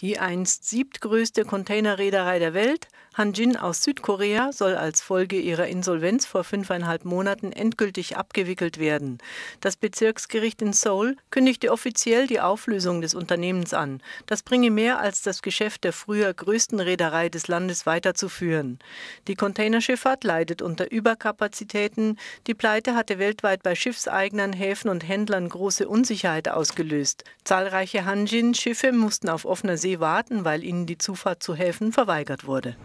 die einst siebtgrößte Containerreederei der Welt, Hanjin aus Südkorea soll als Folge ihrer Insolvenz vor fünfeinhalb Monaten endgültig abgewickelt werden. Das Bezirksgericht in Seoul kündigte offiziell die Auflösung des Unternehmens an. Das bringe mehr als das Geschäft der früher größten Reederei des Landes weiterzuführen. Die Containerschifffahrt leidet unter Überkapazitäten. Die Pleite hatte weltweit bei Schiffseignern, Häfen und Händlern große Unsicherheit ausgelöst. Zahlreiche Hanjin-Schiffe mussten auf offener See warten, weil ihnen die Zufahrt zu Häfen verweigert wurde.